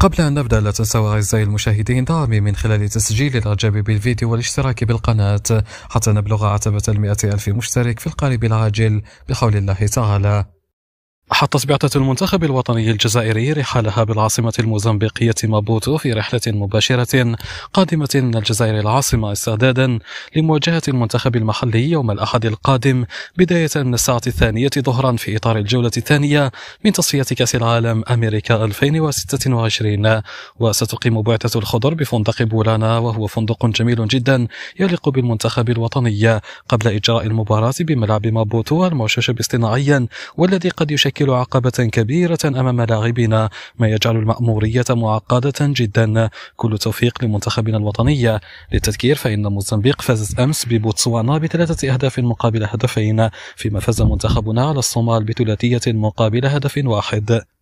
قبل أن نبدأ لا تنسوا أعزائي المشاهدين دعمي من خلال تسجيل الإعجاب بالفيديو والاشتراك بالقناة حتى نبلغ عتبة المئة ألف مشترك في القريب العاجل بحول الله تعالى حطت بعثة المنتخب الوطني الجزائري رحالها بالعاصمة الموزمبيقية مابوتو في رحلة مباشرة قادمة من الجزائر العاصمة استعدادا لمواجهة المنتخب المحلي يوم الأحد القادم بداية من الساعة الثانية ظهرا في إطار الجولة الثانية من تصفية كأس العالم أمريكا 2026 وستقيم بعثة الخضر بفندق بولانا وهو فندق جميل جدا يليق بالمنتخب الوطني قبل إجراء المباراة بملعب مابوتو الموشش اصطناعيا والذي قد يشكل تشكل عقبة كبيرة أمام لاعبنا ما يجعل المأمورية معقدة جدا كل توفيق لمنتخبنا الوطني للتذكير فإن موزمبيق فازت أمس ببوتسوانا بثلاثة أهداف مقابل هدفين فيما فاز منتخبنا على الصومال بثلاثية مقابل هدف واحد